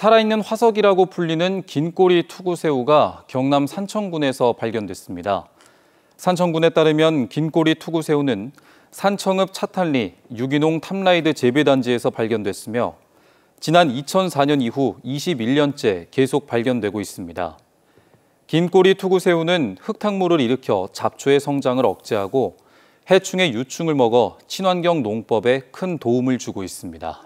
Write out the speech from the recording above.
살아있는 화석이라고 불리는 긴꼬리 투구새우가 경남 산청군에서 발견됐습니다. 산청군에 따르면 긴꼬리 투구새우는 산청읍 차탄리 유기농 탑라이드 재배단지에서 발견됐으며 지난 2004년 이후 21년째 계속 발견되고 있습니다. 긴꼬리 투구새우는 흙탕물을 일으켜 잡초의 성장을 억제하고 해충의 유충을 먹어 친환경 농법에 큰 도움을 주고 있습니다.